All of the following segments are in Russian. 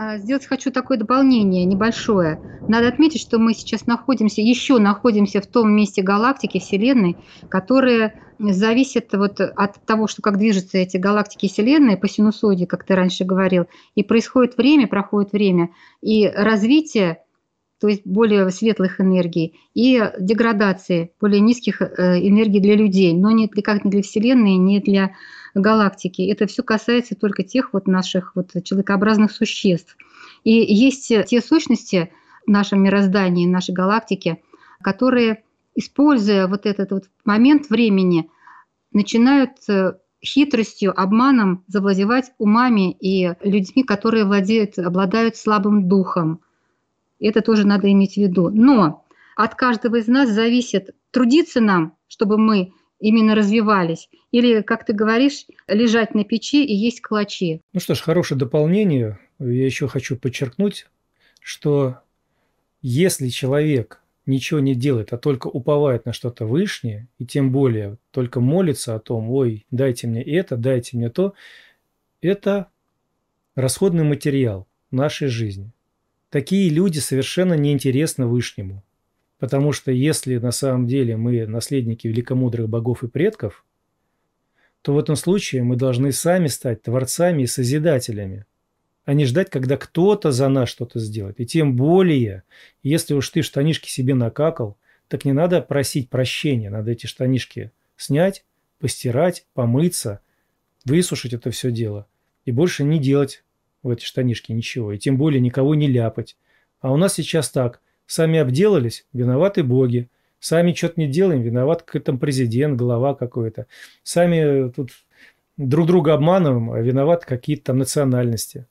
А, сделать хочу такое дополнение небольшое. Надо отметить, что мы сейчас находимся, еще находимся в том месте галактики, Вселенной, которое зависит вот от того, что как движутся эти галактики Вселенной по синусоиде, как ты раньше говорил, и происходит время, проходит время, и развитие, то есть более светлых энергий, и деградации более низких э, энергий для людей, но не для, как не для Вселенной, не для галактики. Это все касается только тех вот наших вот человекообразных существ. И есть э, те сущности в нашем мироздании, в нашей галактике, которые, используя вот этот вот момент времени, начинают э, хитростью, обманом завладевать умами и людьми, которые владеют, обладают слабым духом. Это тоже надо иметь в виду. Но от каждого из нас зависит, трудиться нам, чтобы мы именно развивались. Или, как ты говоришь, лежать на печи и есть калачи. Ну что ж, хорошее дополнение. Я еще хочу подчеркнуть, что если человек ничего не делает, а только уповает на что-то вышнее, и тем более только молится о том, ой, дайте мне это, дайте мне то, это расходный материал нашей жизни. Такие люди совершенно неинтересны Вышнему. Потому что если на самом деле мы наследники великомудрых богов и предков, то в этом случае мы должны сами стать творцами и созидателями, а не ждать, когда кто-то за нас что-то сделает. И тем более, если уж ты штанишки себе накакал, так не надо просить прощения, надо эти штанишки снять, постирать, помыться, высушить это все дело и больше не делать в эти штанишки ничего, и тем более никого не ляпать. А у нас сейчас так, Сами обделались, виноваты боги. Сами что-то не делаем, виноват какой-то там президент, глава какой-то. Сами тут друг друга обманываем, а виноваты какие-то там национальности.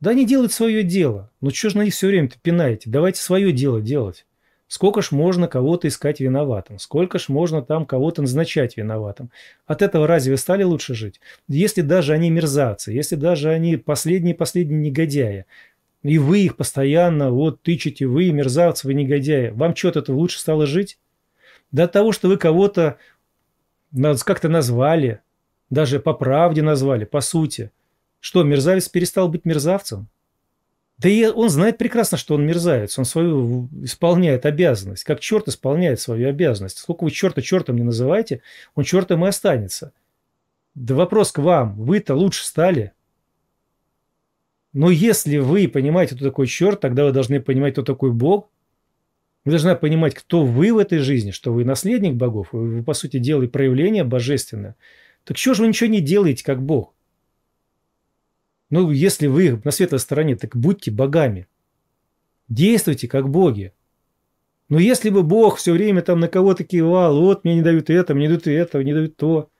Да они делают свое дело. Ну что ж на них все время-то пинаете? Давайте свое дело делать. Сколько ж можно кого-то искать виноватым? Сколько ж можно там кого-то назначать виноватым? От этого разве стали лучше жить? Если даже они мерзавцы, если даже они последние-последние негодяи, и вы их постоянно вот тычете, вы мерзавцы, вы негодяи. Вам что-то этого лучше стало жить? До того, что вы кого-то как-то назвали, даже по правде назвали, по сути. Что, мерзавец перестал быть мерзавцем? Да и он знает прекрасно, что он мерзавец. Он свою исполняет обязанность. Как черт исполняет свою обязанность. Сколько вы черта чертом не называете, он чертом и останется. Да вопрос к вам. Вы-то лучше стали. Но если вы понимаете, кто такой черт, тогда вы должны понимать, кто такой Бог. Вы должны понимать, кто вы в этой жизни, что вы наследник богов, вы, вы по сути, дела и проявление божественное. Так чего же вы ничего не делаете, как Бог? Ну, если вы на светлой стороне, так будьте богами. Действуйте, как боги. Но если бы Бог все время там на кого-то кивал, вот мне не дают это, мне дают это, мне дают то,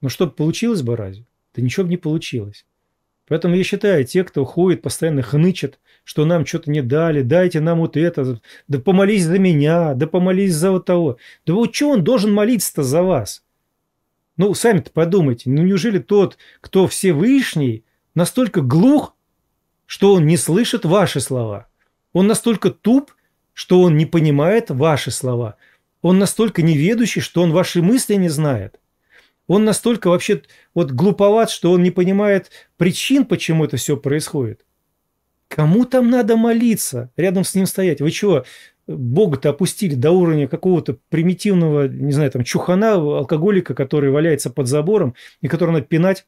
ну что бы получилось бы разве? Да ничего бы не получилось. Поэтому я считаю, те, кто ходит, постоянно хнычат, что нам что-то не дали, дайте нам вот это, да помолись за меня, да помолись за вот того. Да вот что он должен молиться-то за вас? Ну, сами-то подумайте, ну неужели тот, кто Всевышний, настолько глух, что он не слышит ваши слова? Он настолько туп, что он не понимает ваши слова? Он настолько неведущий, что он ваши мысли не знает? Он настолько вообще вот глуповат, что он не понимает причин, почему это все происходит. Кому там надо молиться, рядом с ним стоять? Вы чего, Бога-то опустили до уровня какого-то примитивного, не знаю, там, чухана, алкоголика, который валяется под забором и которого надо пинать,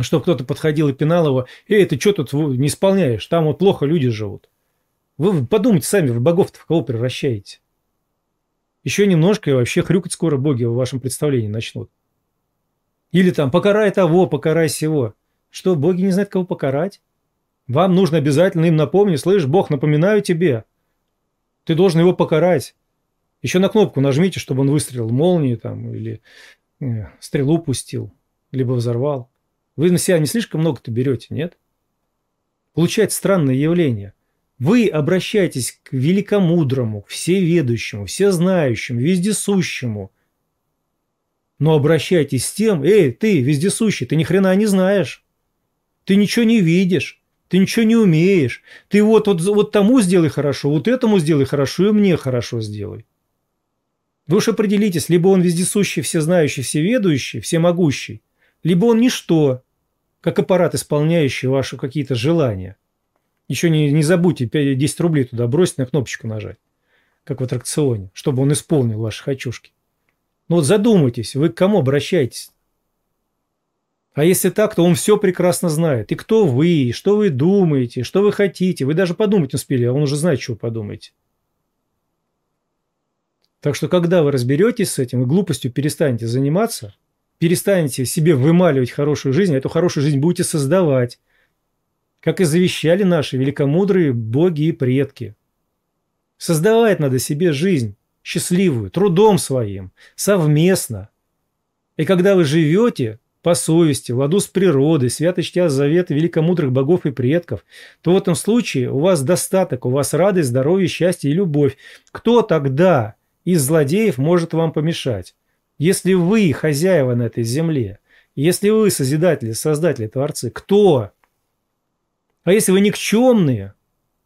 чтобы кто-то подходил и пинал его. Эй, ты что тут не исполняешь? Там вот плохо люди живут. Вы подумайте сами, вы богов-то в кого превращаете? Еще немножко и вообще хрюкать скоро боги в вашем представлении начнут. Или там «покарай того, покарай сего». Что, боги не знают, кого покарать? Вам нужно обязательно им напомнить, слышишь? Бог, напоминаю тебе. Ты должен его покарать. Еще на кнопку нажмите, чтобы он выстрелил молнии там или э, стрелу пустил, либо взорвал. Вы на себя не слишком много-то берете, нет? Получается странное явление. Вы обращаетесь к великомудрому, всеведущему, всезнающему, вездесущему – но обращайтесь с тем, «Эй, ты, вездесущий, ты ни хрена не знаешь, ты ничего не видишь, ты ничего не умеешь, ты вот, вот, вот тому сделай хорошо, вот этому сделай хорошо и мне хорошо сделай». Вы уж определитесь, либо он вездесущий, всезнающий, всеведущий, всемогущий, либо он ничто, как аппарат, исполняющий ваши какие-то желания. Еще не, не забудьте 5, 10 рублей туда бросить, на кнопочку нажать, как в аттракционе, чтобы он исполнил ваши хочушки. Ну вот задумайтесь, вы к кому обращаетесь? А если так, то он все прекрасно знает. И кто вы, и что вы думаете, что вы хотите. Вы даже подумать не успели, а он уже знает, что вы подумаете. Так что, когда вы разберетесь с этим и глупостью перестанете заниматься, перестанете себе вымаливать хорошую жизнь, а эту хорошую жизнь будете создавать, как и завещали наши великомудрые боги и предки. Создавать надо себе жизнь счастливую, трудом своим, совместно. И когда вы живете по совести в ладу с природой, свято чтя завет великомудрых богов и предков, то в этом случае у вас достаток, у вас радость, здоровье, счастье и любовь. Кто тогда из злодеев может вам помешать? Если вы хозяева на этой земле, если вы созидатели, создатели, творцы, кто? А если вы никчемные,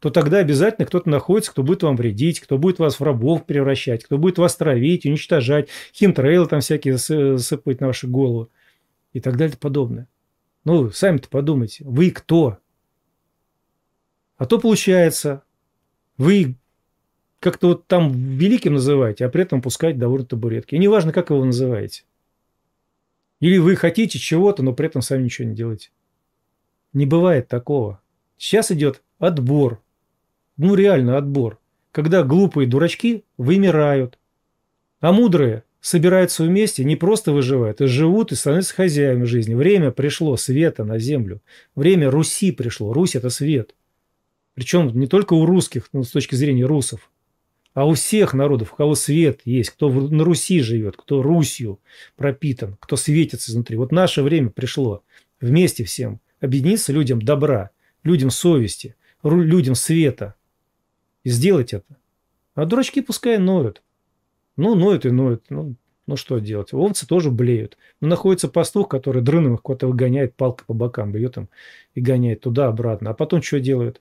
то тогда обязательно кто-то находится, кто будет вам вредить, кто будет вас в рабов превращать, кто будет вас травить, уничтожать, химтрейлы там всякие засыпать на вашу голову и так далее и подобное. Ну, сами-то подумайте, вы кто? А то получается, вы как-то вот там великим называете, а при этом пускаете до уровня табуретки. И неважно, как его называете. Или вы хотите чего-то, но при этом сами ничего не делаете. Не бывает такого. Сейчас идет отбор ну реально отбор. Когда глупые дурачки вымирают. А мудрые собираются вместе, не просто выживают, а живут и становятся хозяевами жизни. Время пришло света на землю. Время Руси пришло. Русь – это свет. Причем не только у русских, ну, с точки зрения русов, а у всех народов, у кого свет есть, кто на Руси живет, кто Русью пропитан, кто светится изнутри. Вот наше время пришло вместе всем объединиться людям добра, людям совести, людям света – и сделать это. А дурачки пускай ноют. Ну, ноют и ноют. Ну, ну что делать? Овцы тоже блеют. Но ну, находится пастух, который дрыном их куда-то выгоняет, палка по бокам бьет им и гоняет туда-обратно. А потом что делает?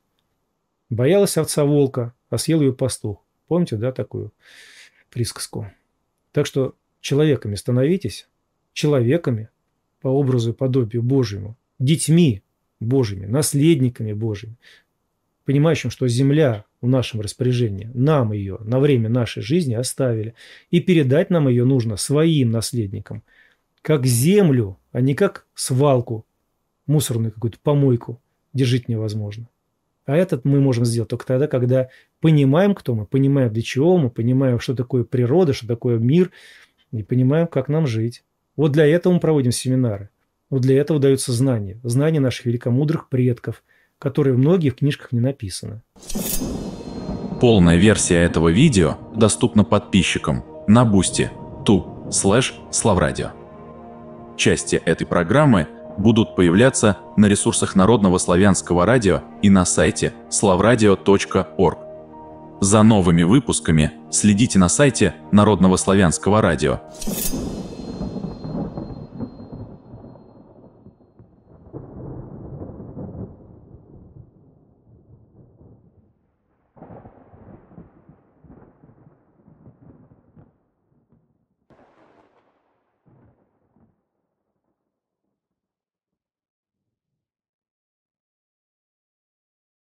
Боялась овца волка, а съел ее пастух. Помните, да, такую присказку? Так что человеками становитесь, человеками по образу и подобию Божьему, детьми Божьими, наследниками Божьими, понимающим, что земля в нашем распоряжении, нам ее на время нашей жизни оставили, и передать нам ее нужно своим наследникам, как землю, а не как свалку, мусорную какую-то помойку держить невозможно. А этот мы можем сделать только тогда, когда понимаем, кто мы, понимаем, для чего мы, понимаем, что такое природа, что такое мир, и понимаем, как нам жить. Вот для этого мы проводим семинары. Вот для этого даются знания. Знания наших великомудрых предков – которые в многих книжках не написаны. Полная версия этого видео доступна подписчикам на бусти ту слэш славрадио. Части этой программы будут появляться на ресурсах Народного славянского радио и на сайте slavradio.org. За новыми выпусками следите на сайте Народного славянского радио.